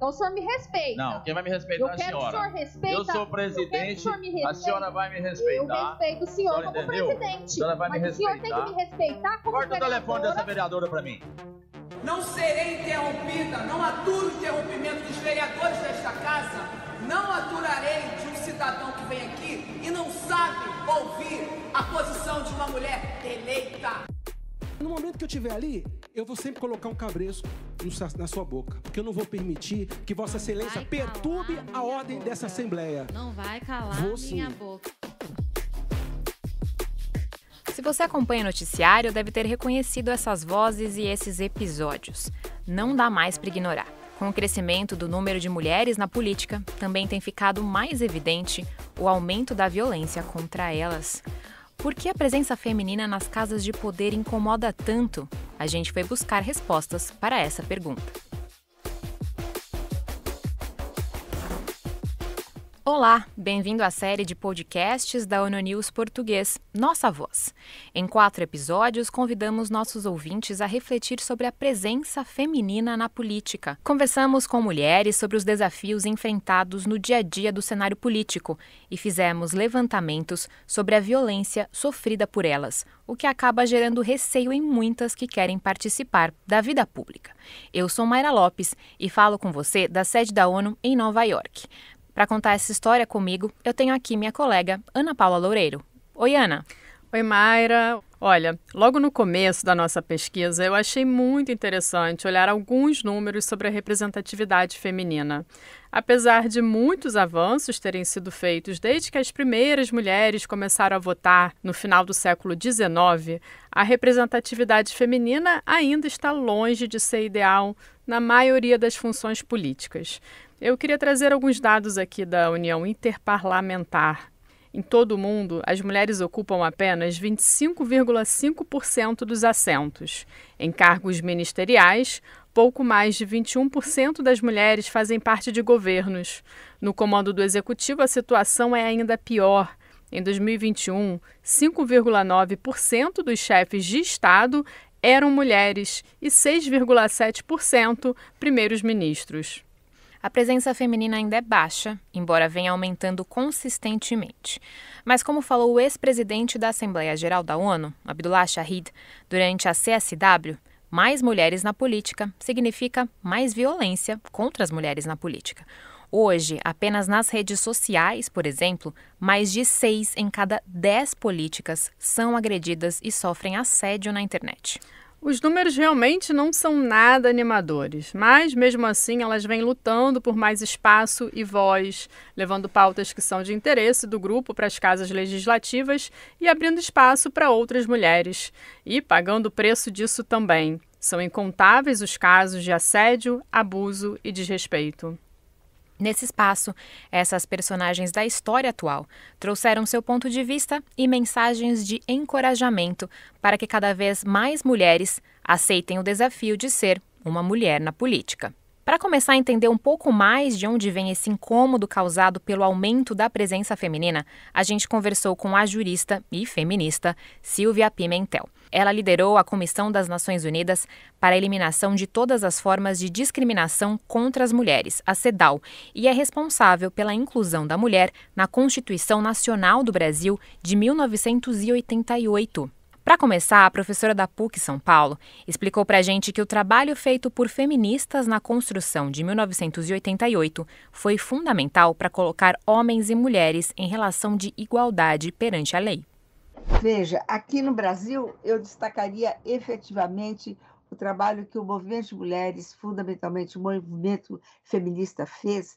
Então o senhor me respeita. Não, quem vai me respeitar eu é a senhora. Que o senhor respeita, eu sou presidente, eu a senhora vai me respeitar. Eu respeito o senhor, senhor como entendeu? presidente. A senhora vai mas me respeitar. o senhor tem que me respeitar como Corta o telefone dessa vereadora para mim. Não serei interrompida, não aturo o interrompimento dos vereadores desta casa, não aturarei de um cidadão que vem aqui e não sabe ouvir a posição de uma mulher eleita. No momento que eu estiver ali, eu vou sempre colocar um cabresto na sua boca, porque eu não vou permitir que Vossa não Excelência perturbe a ordem boca. dessa Assembleia. Não vai calar vou, minha sim. boca. Se você acompanha o noticiário, deve ter reconhecido essas vozes e esses episódios. Não dá mais para ignorar. Com o crescimento do número de mulheres na política, também tem ficado mais evidente o aumento da violência contra elas. Por que a presença feminina nas casas de poder incomoda tanto? A gente foi buscar respostas para essa pergunta. Olá, bem-vindo à série de podcasts da ONU News Português, Nossa Voz. Em quatro episódios, convidamos nossos ouvintes a refletir sobre a presença feminina na política. Conversamos com mulheres sobre os desafios enfrentados no dia a dia do cenário político e fizemos levantamentos sobre a violência sofrida por elas, o que acaba gerando receio em muitas que querem participar da vida pública. Eu sou Mayra Lopes e falo com você da sede da ONU em Nova York. Para contar essa história comigo, eu tenho aqui minha colega Ana Paula Loureiro. Oi, Ana. Oi, Mayra. Olha, logo no começo da nossa pesquisa, eu achei muito interessante olhar alguns números sobre a representatividade feminina. Apesar de muitos avanços terem sido feitos desde que as primeiras mulheres começaram a votar no final do século XIX, a representatividade feminina ainda está longe de ser ideal na maioria das funções políticas. Eu queria trazer alguns dados aqui da União Interparlamentar. Em todo o mundo, as mulheres ocupam apenas 25,5% dos assentos. Em cargos ministeriais, pouco mais de 21% das mulheres fazem parte de governos. No comando do executivo, a situação é ainda pior. Em 2021, 5,9% dos chefes de Estado eram mulheres e 6,7% primeiros ministros a presença feminina ainda é baixa, embora venha aumentando consistentemente. Mas, como falou o ex-presidente da Assembleia Geral da ONU, Abdullah Shahid, durante a CSW, mais mulheres na política significa mais violência contra as mulheres na política. Hoje, apenas nas redes sociais, por exemplo, mais de seis em cada dez políticas são agredidas e sofrem assédio na internet. Os números realmente não são nada animadores, mas mesmo assim elas vêm lutando por mais espaço e voz, levando pautas que são de interesse do grupo para as casas legislativas e abrindo espaço para outras mulheres, e pagando o preço disso também. São incontáveis os casos de assédio, abuso e desrespeito. Nesse espaço, essas personagens da história atual trouxeram seu ponto de vista e mensagens de encorajamento para que cada vez mais mulheres aceitem o desafio de ser uma mulher na política. Para começar a entender um pouco mais de onde vem esse incômodo causado pelo aumento da presença feminina, a gente conversou com a jurista e feminista Silvia Pimentel. Ela liderou a Comissão das Nações Unidas para a Eliminação de Todas as Formas de Discriminação contra as Mulheres, a CEDAW, e é responsável pela inclusão da mulher na Constituição Nacional do Brasil de 1988. Para começar, a professora da PUC São Paulo explicou para a gente que o trabalho feito por feministas na construção de 1988 foi fundamental para colocar homens e mulheres em relação de igualdade perante a lei. Veja, aqui no Brasil, eu destacaria efetivamente o trabalho que o movimento de mulheres, fundamentalmente o movimento feminista, fez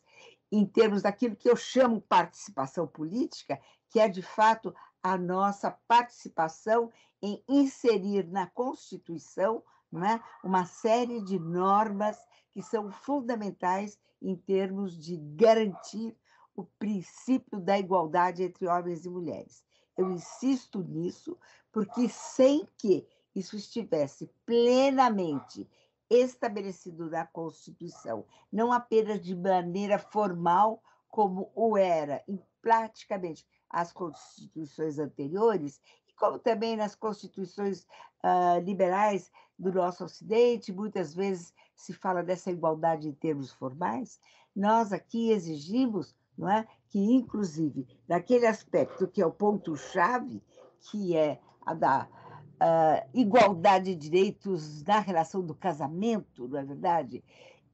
em termos daquilo que eu chamo participação política, que é de fato a nossa participação em inserir na Constituição né, uma série de normas que são fundamentais em termos de garantir o princípio da igualdade entre homens e mulheres. Eu insisto nisso, porque sem que isso estivesse plenamente estabelecido na Constituição, não apenas de maneira formal, como o era em praticamente as constituições anteriores, como também nas constituições uh, liberais do nosso Ocidente, muitas vezes se fala dessa igualdade em termos formais, nós aqui exigimos não é, que, inclusive, naquele aspecto que é o ponto-chave, que é a da uh, igualdade de direitos na relação do casamento, não é verdade?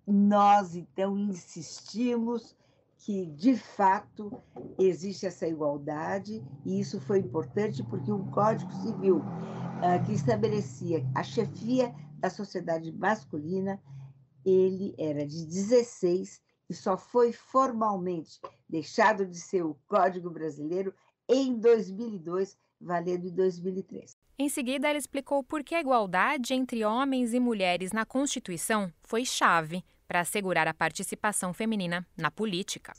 Nós, então, insistimos que de fato existe essa igualdade e isso foi importante porque o Código Civil uh, que estabelecia a chefia da sociedade masculina ele era de 16 e só foi formalmente deixado de ser o Código Brasileiro em 2002, valendo em 2003. Em seguida, ela explicou por que a igualdade entre homens e mulheres na Constituição foi chave para assegurar a participação feminina na política.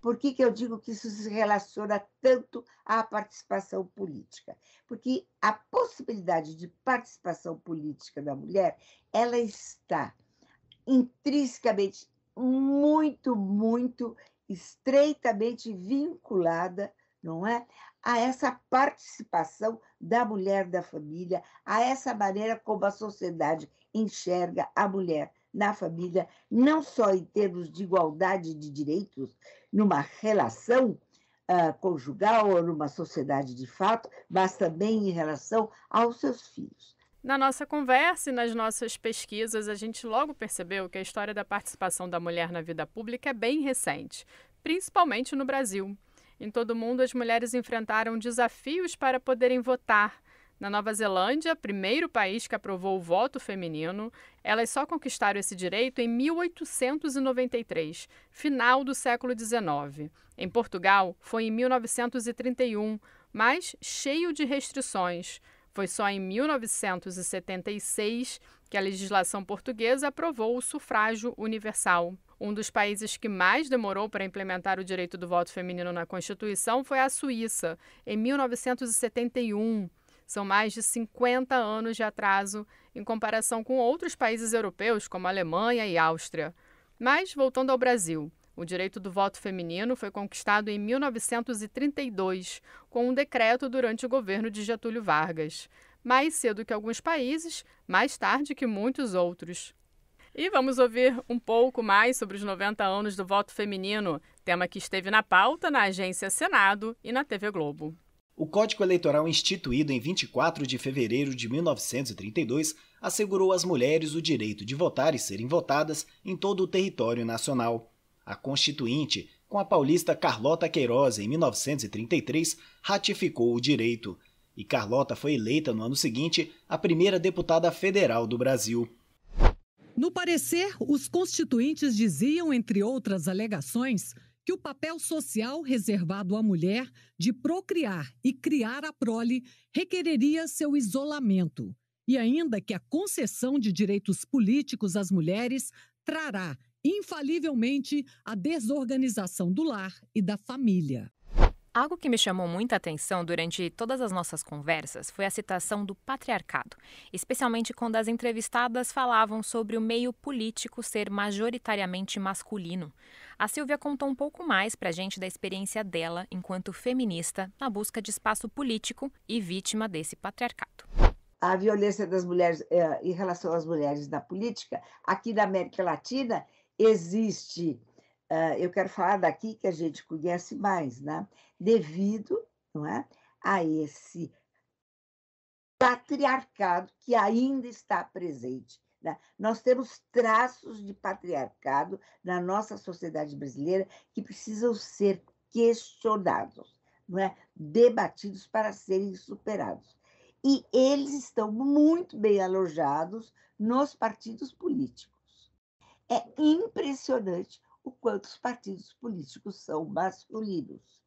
Por que, que eu digo que isso se relaciona tanto à participação política? Porque a possibilidade de participação política da mulher, ela está intrinsecamente muito, muito estreitamente vinculada, não é, a essa participação da mulher da família, a essa maneira como a sociedade enxerga a mulher na família, não só em termos de igualdade de direitos, numa relação uh, conjugal ou numa sociedade de fato, mas também em relação aos seus filhos. Na nossa conversa e nas nossas pesquisas, a gente logo percebeu que a história da participação da mulher na vida pública é bem recente, principalmente no Brasil. Em todo o mundo, as mulheres enfrentaram desafios para poderem votar, na Nova Zelândia, primeiro país que aprovou o voto feminino, elas só conquistaram esse direito em 1893, final do século XIX. Em Portugal, foi em 1931, mas cheio de restrições. Foi só em 1976 que a legislação portuguesa aprovou o sufrágio universal. Um dos países que mais demorou para implementar o direito do voto feminino na Constituição foi a Suíça, em 1971. São mais de 50 anos de atraso em comparação com outros países europeus, como Alemanha e Áustria. Mas, voltando ao Brasil, o direito do voto feminino foi conquistado em 1932, com um decreto durante o governo de Getúlio Vargas. Mais cedo que alguns países, mais tarde que muitos outros. E vamos ouvir um pouco mais sobre os 90 anos do voto feminino, tema que esteve na pauta na Agência Senado e na TV Globo. O Código Eleitoral instituído em 24 de fevereiro de 1932 assegurou às mulheres o direito de votar e serem votadas em todo o território nacional. A Constituinte, com a paulista Carlota Queiroz em 1933, ratificou o direito. E Carlota foi eleita no ano seguinte a primeira deputada federal do Brasil. No parecer, os constituintes diziam, entre outras alegações, que o papel social reservado à mulher de procriar e criar a prole requereria seu isolamento, e ainda que a concessão de direitos políticos às mulheres trará infalivelmente a desorganização do lar e da família. Algo que me chamou muita atenção durante todas as nossas conversas foi a citação do patriarcado, especialmente quando as entrevistadas falavam sobre o meio político ser majoritariamente masculino. A Silvia contou um pouco mais para a gente da experiência dela enquanto feminista na busca de espaço político e vítima desse patriarcado. A violência das mulheres eh, em relação às mulheres na política, aqui na América Latina, existe. Uh, eu quero falar daqui que a gente conhece mais, né? devido não é, a esse patriarcado que ainda está presente. Né? Nós temos traços de patriarcado na nossa sociedade brasileira que precisam ser questionados, não é? debatidos para serem superados. E eles estão muito bem alojados nos partidos políticos. É impressionante o quanto os partidos políticos são masculinos.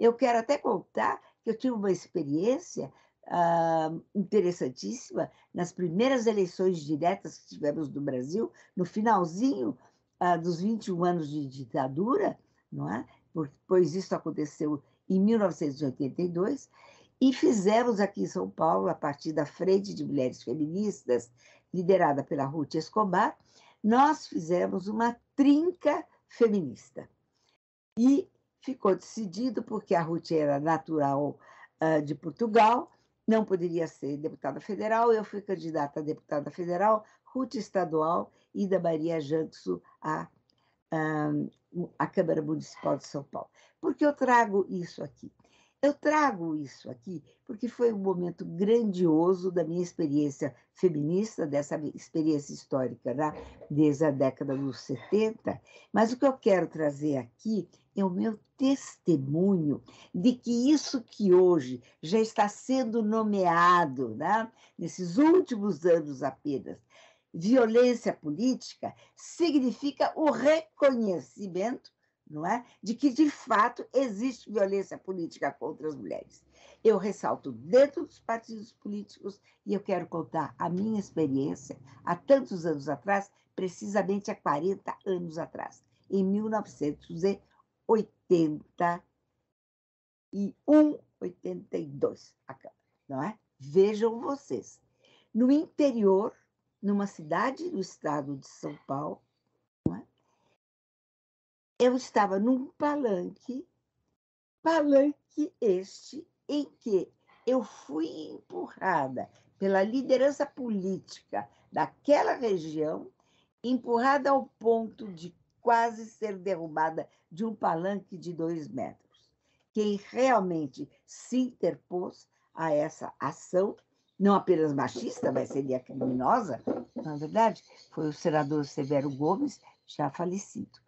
Eu quero até contar que eu tive uma experiência ah, interessantíssima nas primeiras eleições diretas que tivemos no Brasil, no finalzinho ah, dos 21 anos de ditadura, não é? pois isso aconteceu em 1982, e fizemos aqui em São Paulo, a partir da Frente de Mulheres Feministas, liderada pela Ruth Escobar, nós fizemos uma trinca feminista. E ficou decidido, porque a Ruth era natural uh, de Portugal, não poderia ser deputada federal, eu fui candidata a deputada federal, Ruth estadual e da Maria Jackson à a, ah, a Câmara Municipal de São Paulo. Por que eu trago isso aqui? Eu trago isso aqui porque foi um momento grandioso da minha experiência feminista, dessa experiência histórica, né? desde a década dos 70. Mas o que eu quero trazer aqui é o meu testemunho de que isso que hoje já está sendo nomeado, né? nesses últimos anos apenas, violência política, significa o reconhecimento não é? De que de fato existe violência política contra as mulheres. Eu ressalto dentro dos partidos políticos e eu quero contar a minha experiência há tantos anos atrás, precisamente há 40 anos atrás, em 1981, 82, a Câmara, não é? Vejam vocês. No interior, numa cidade do estado de São Paulo, eu estava num palanque, palanque este em que eu fui empurrada pela liderança política daquela região, empurrada ao ponto de quase ser derrubada de um palanque de dois metros. Quem realmente se interpôs a essa ação, não apenas machista, mas seria criminosa, na verdade, foi o senador Severo Gomes, já falecido.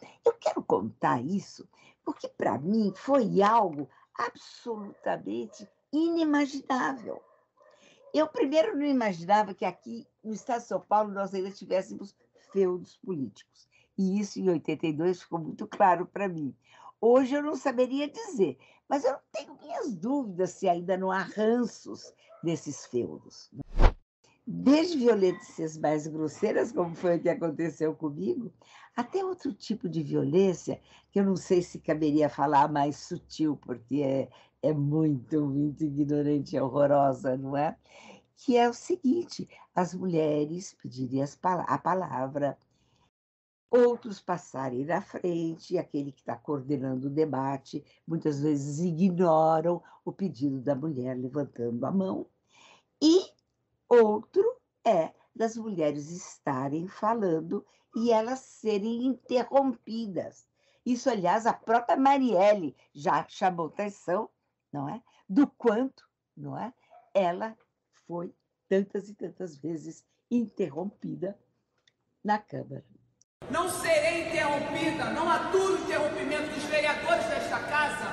Né? Eu quero contar isso porque, para mim, foi algo absolutamente inimaginável. Eu primeiro não imaginava que aqui no Estado de São Paulo nós ainda tivéssemos feudos políticos. E isso em 82 ficou muito claro para mim. Hoje eu não saberia dizer, mas eu tenho minhas dúvidas se ainda não há ranços desses feudos desde violências mais grosseiras, como foi o que aconteceu comigo, até outro tipo de violência, que eu não sei se caberia falar mais sutil, porque é, é muito, muito ignorante, e é horrorosa, não é? Que é o seguinte: as mulheres pedirem a palavra, outros passarem na frente, aquele que está coordenando o debate, muitas vezes ignoram o pedido da mulher levantando a mão. E Outro é das mulheres estarem falando e elas serem interrompidas. Isso, aliás, a própria Marielle já chamou atenção, não é? Do quanto, não é? Ela foi tantas e tantas vezes interrompida na Câmara. Não serei interrompida, não aturo o interrompimento dos vereadores desta casa,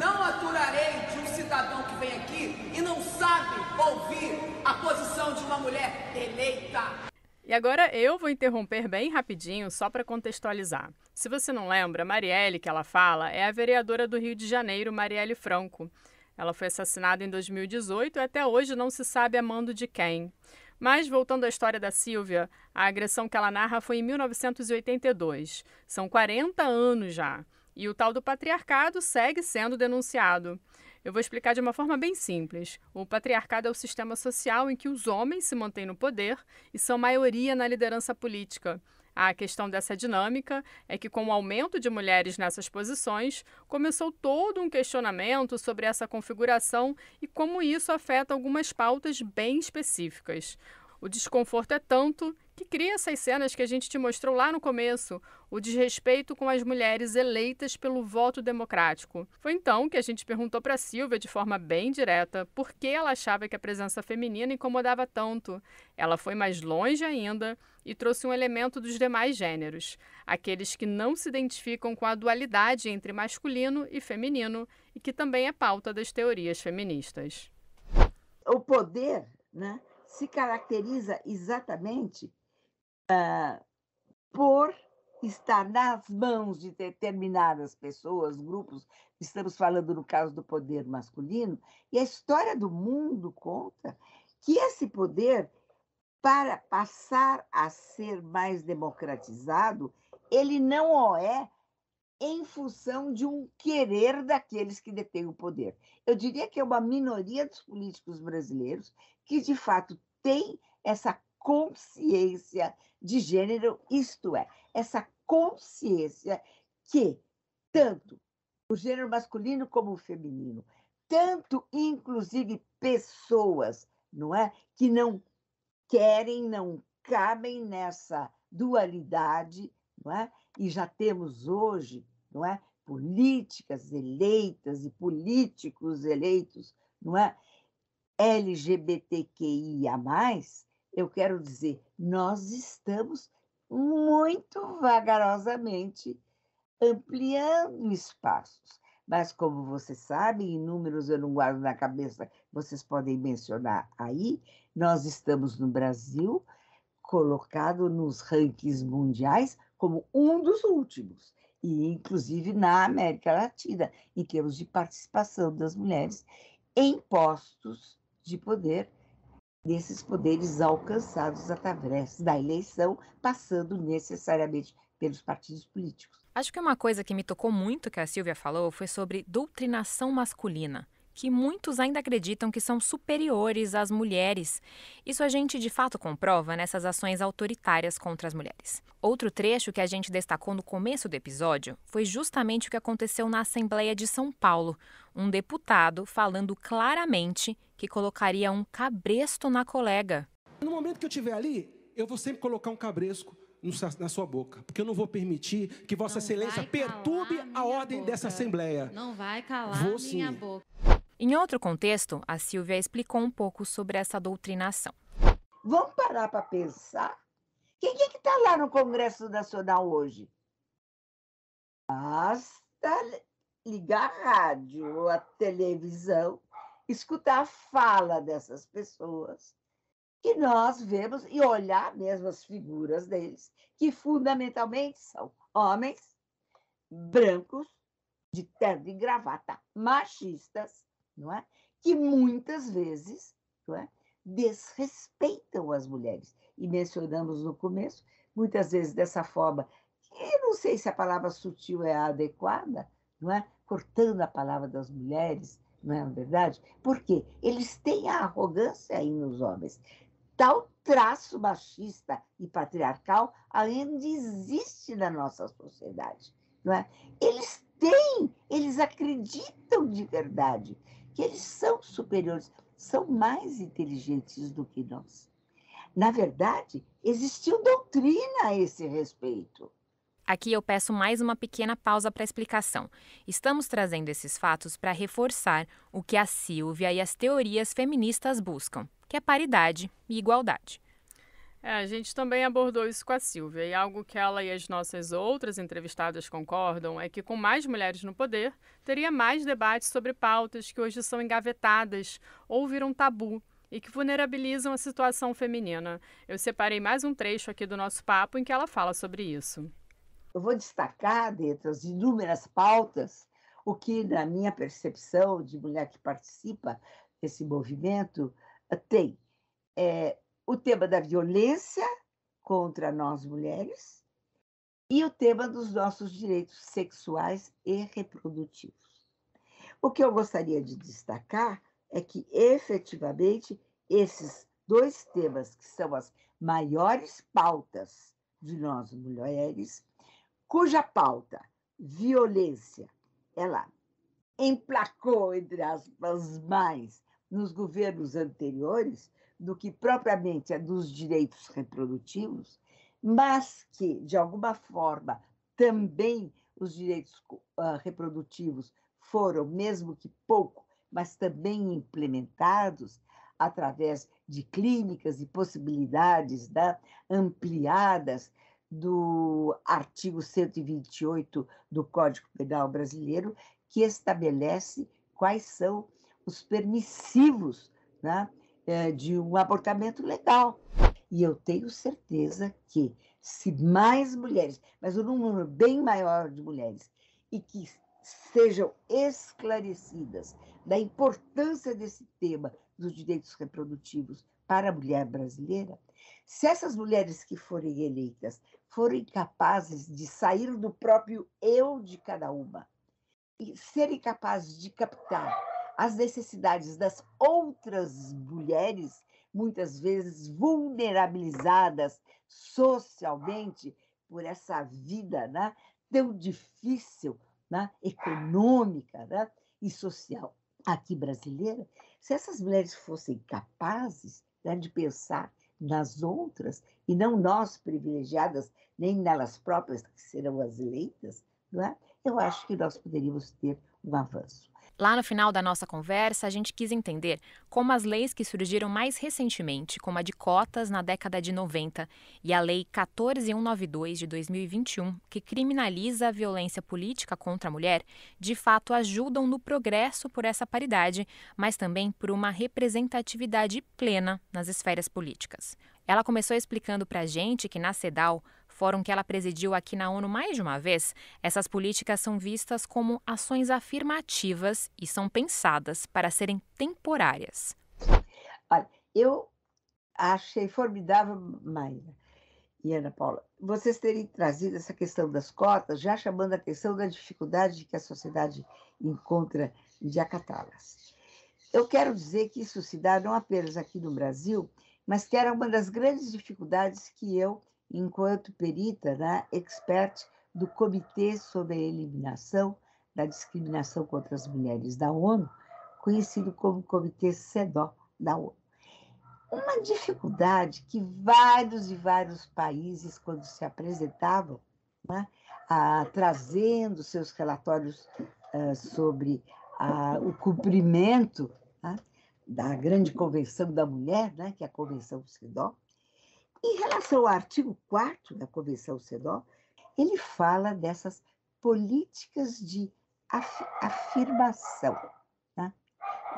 não aturarei de um cidadão que vem aqui e não sabe ouvir posição de uma mulher eleita. E agora eu vou interromper bem rapidinho só para contextualizar. Se você não lembra, Marielle, que ela fala, é a vereadora do Rio de Janeiro, Marielle Franco. Ela foi assassinada em 2018 e até hoje não se sabe a mando de quem. Mas voltando à história da Silvia, a agressão que ela narra foi em 1982. São 40 anos já. E o tal do patriarcado segue sendo denunciado. Eu vou explicar de uma forma bem simples. O patriarcado é o sistema social em que os homens se mantêm no poder e são maioria na liderança política. A questão dessa dinâmica é que, com o aumento de mulheres nessas posições, começou todo um questionamento sobre essa configuração e como isso afeta algumas pautas bem específicas. O desconforto é tanto que cria essas cenas que a gente te mostrou lá no começo, o desrespeito com as mulheres eleitas pelo voto democrático. Foi então que a gente perguntou para Silvia de forma bem direta por que ela achava que a presença feminina incomodava tanto. Ela foi mais longe ainda e trouxe um elemento dos demais gêneros, aqueles que não se identificam com a dualidade entre masculino e feminino e que também é pauta das teorias feministas. O poder, né? se caracteriza exatamente ah, por estar nas mãos de determinadas pessoas, grupos. Estamos falando no caso do poder masculino, e a história do mundo conta que esse poder, para passar a ser mais democratizado, ele não o é em função de um querer daqueles que detêm o poder. Eu diria que é uma minoria dos políticos brasileiros que, de fato, tem essa consciência de gênero, isto é, essa consciência que tanto o gênero masculino como o feminino, tanto inclusive pessoas, não é, que não querem, não cabem nessa dualidade, não é? e já temos hoje, não é, políticas eleitas e políticos eleitos, não é, LGBTQIA+, eu quero dizer, nós estamos muito vagarosamente ampliando espaços. Mas, como vocês sabem, em números eu não guardo na cabeça, vocês podem mencionar aí, nós estamos no Brasil colocado nos rankings mundiais como um dos últimos, e inclusive na América Latina, em termos de participação das mulheres em postos de poder, desses poderes alcançados através da eleição, passando necessariamente pelos partidos políticos. Acho que uma coisa que me tocou muito que a Silvia falou foi sobre doutrinação masculina que muitos ainda acreditam que são superiores às mulheres. Isso a gente de fato comprova nessas ações autoritárias contra as mulheres. Outro trecho que a gente destacou no começo do episódio foi justamente o que aconteceu na Assembleia de São Paulo, um deputado falando claramente que colocaria um cabresto na colega. No momento que eu estiver ali, eu vou sempre colocar um cabresco na sua boca, porque eu não vou permitir que Vossa não Excelência perturbe a ordem boca. dessa Assembleia. Não vai calar vou, minha boca. Em outro contexto, a Silvia explicou um pouco sobre essa doutrinação. Vamos parar para pensar? Quem é que está lá no Congresso Nacional hoje? Basta ligar a rádio ou a televisão, escutar a fala dessas pessoas que nós vemos e olhar mesmo as figuras deles, que fundamentalmente são homens brancos de terno e gravata, machistas, não é? Que muitas vezes, não é? Desrespeitam as mulheres. E mencionamos no começo, muitas vezes dessa forma, que não sei se a palavra sutil é adequada, não é? Cortando a palavra das mulheres, não é verdade? Porque eles têm a arrogância aí nos homens. Tal traço machista e patriarcal ainda existe na nossa sociedade, não é? Eles têm, eles acreditam de verdade que eles são superiores, são mais inteligentes do que nós. Na verdade, existiu doutrina a esse respeito. Aqui eu peço mais uma pequena pausa para explicação. Estamos trazendo esses fatos para reforçar o que a Silvia e as teorias feministas buscam, que é paridade e igualdade. É, a gente também abordou isso com a Silvia, e algo que ela e as nossas outras entrevistadas concordam é que, com mais mulheres no poder, teria mais debates sobre pautas que hoje são engavetadas ou viram tabu e que vulnerabilizam a situação feminina. Eu separei mais um trecho aqui do nosso papo em que ela fala sobre isso. Eu vou destacar, dentre as inúmeras pautas, o que, na minha percepção de mulher que participa desse movimento, tem. É, o tema da violência contra nós mulheres e o tema dos nossos direitos sexuais e reprodutivos. O que eu gostaria de destacar é que, efetivamente, esses dois temas, que são as maiores pautas de nós mulheres, cuja pauta, violência, ela emplacou, entre aspas, mais nos governos anteriores do que propriamente a dos direitos reprodutivos, mas que, de alguma forma, também os direitos ah, reprodutivos foram, mesmo que pouco, mas também implementados através de clínicas e possibilidades né, ampliadas do artigo 128 do Código Penal Brasileiro, que estabelece quais são os permissivos né, eh, de um abortamento legal. E eu tenho certeza que se mais mulheres, mas um número bem maior de mulheres, e que sejam esclarecidas da importância desse tema dos direitos reprodutivos para a mulher brasileira, se essas mulheres que forem eleitas forem capazes de sair do próprio eu de cada uma e serem capazes de captar as necessidades das outras mulheres, muitas vezes vulnerabilizadas socialmente por essa vida né, tão difícil, né, econômica né, e social aqui brasileira, se essas mulheres fossem capazes né, de pensar nas outras, e não nós privilegiadas, nem nelas próprias que serão as eleitas, não é? eu acho que nós poderíamos ter um avanço. Lá no final da nossa conversa, a gente quis entender como as leis que surgiram mais recentemente, como a de cotas na década de 90 e a Lei 14192 de 2021, que criminaliza a violência política contra a mulher, de fato ajudam no progresso por essa paridade, mas também por uma representatividade plena nas esferas políticas. Ela começou explicando para a gente que na CEDAW fórum que ela presidiu aqui na ONU mais de uma vez, essas políticas são vistas como ações afirmativas e são pensadas para serem temporárias. Olha, eu achei formidável, Maíra e Ana Paula, vocês terem trazido essa questão das cotas, já chamando a atenção da dificuldade que a sociedade encontra de acatá-las. Eu quero dizer que isso se dá não apenas aqui no Brasil, mas que era uma das grandes dificuldades que eu enquanto perita né, expert do Comitê sobre a Eliminação da Discriminação contra as Mulheres da ONU, conhecido como Comitê CEDAW da ONU. Uma dificuldade que vários e vários países, quando se apresentavam, né, a, trazendo seus relatórios uh, sobre o cumprimento né, da grande convenção da mulher, né, que é a Convenção CEDAW, em relação ao artigo 4 da Convenção CEDAW, ele fala dessas políticas de af afirmação. Tá?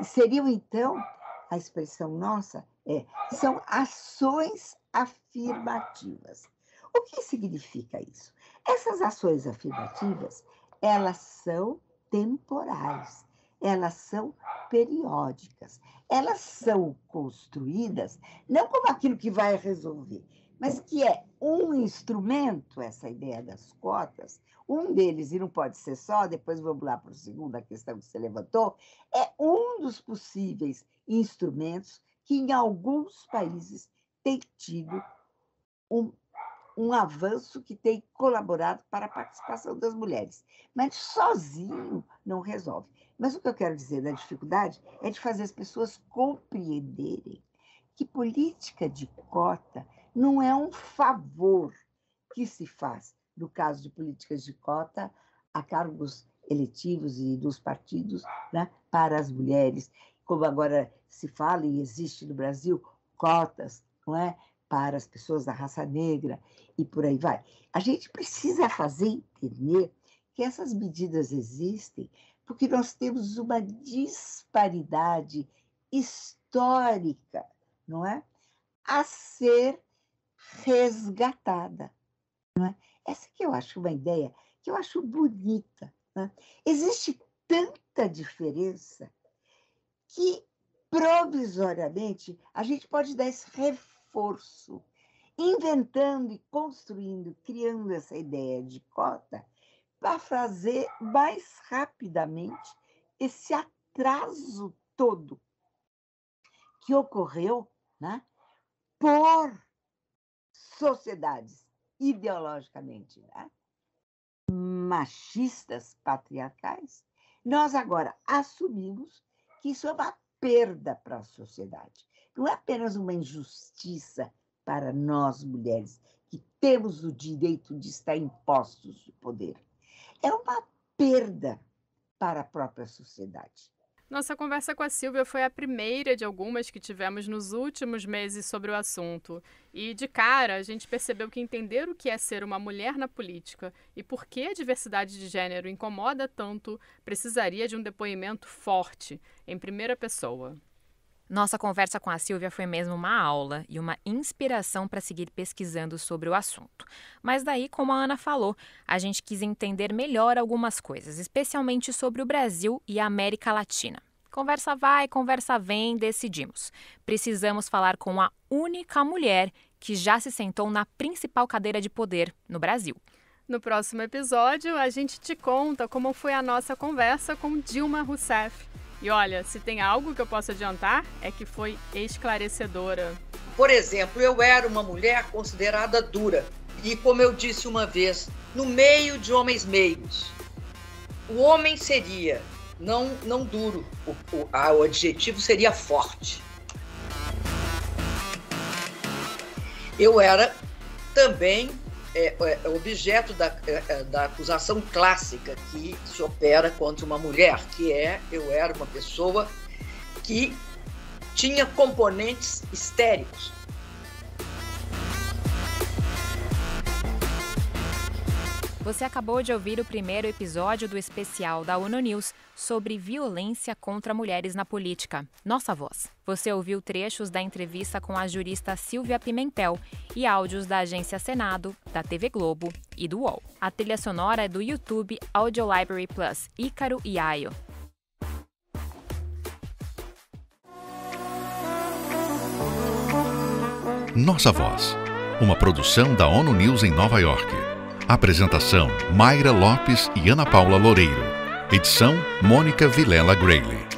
Seriam, então, a expressão nossa é, são ações afirmativas. O que significa isso? Essas ações afirmativas, elas são temporais elas são periódicas. Elas são construídas não como aquilo que vai resolver, mas que é um instrumento, essa ideia das cotas, um deles, e não pode ser só, depois vamos lá para a segunda questão que você levantou, é um dos possíveis instrumentos que em alguns países tem tido um, um avanço que tem colaborado para a participação das mulheres. Mas sozinho não resolve. Mas o que eu quero dizer da dificuldade é de fazer as pessoas compreenderem que política de cota não é um favor que se faz, no caso de políticas de cota, a cargos eletivos e dos partidos né, para as mulheres, como agora se fala e existe no Brasil cotas, não é, para as pessoas da raça negra e por aí vai. A gente precisa fazer entender que essas medidas existem porque nós temos uma disparidade histórica, não é? A ser resgatada. Não é? Essa que eu acho uma ideia que eu acho bonita. Né? Existe tanta diferença que, provisoriamente, a gente pode dar esse reforço, inventando e construindo, criando essa ideia de cota, para fazer mais rapidamente esse atraso todo que ocorreu né, por sociedades ideologicamente né, machistas, patriarcais, nós agora assumimos que isso é uma perda para a sociedade. Não é apenas uma injustiça para nós mulheres, que temos o direito de estar em postos de poder é uma perda para a própria sociedade. Nossa conversa com a Silvia foi a primeira de algumas que tivemos nos últimos meses sobre o assunto. E, de cara, a gente percebeu que entender o que é ser uma mulher na política e por que a diversidade de gênero incomoda tanto precisaria de um depoimento forte, em primeira pessoa. Nossa conversa com a Silvia foi mesmo uma aula e uma inspiração para seguir pesquisando sobre o assunto. Mas daí, como a Ana falou, a gente quis entender melhor algumas coisas, especialmente sobre o Brasil e a América Latina. Conversa vai, conversa vem, decidimos. Precisamos falar com a única mulher que já se sentou na principal cadeira de poder no Brasil. No próximo episódio, a gente te conta como foi a nossa conversa com Dilma Rousseff. E olha, se tem algo que eu posso adiantar, é que foi esclarecedora. Por exemplo, eu era uma mulher considerada dura. E como eu disse uma vez, no meio de homens meios, o homem seria não, não duro, o, o, a, o adjetivo seria forte. Eu era também é, é, é objeto da, é, é, da acusação clássica que se opera contra uma mulher, que é eu era uma pessoa que tinha componentes histéricos, Você acabou de ouvir o primeiro episódio do especial da ONU News sobre violência contra mulheres na política. Nossa voz. Você ouviu trechos da entrevista com a jurista Silvia Pimentel e áudios da Agência Senado, da TV Globo e do UOL. A trilha sonora é do YouTube Audio Library Plus, Ícaro e Aio. Nossa Voz, uma produção da ONU News em Nova York. Apresentação: Mayra Lopes e Ana Paula Loureiro. Edição: Mônica Vilela Grayle.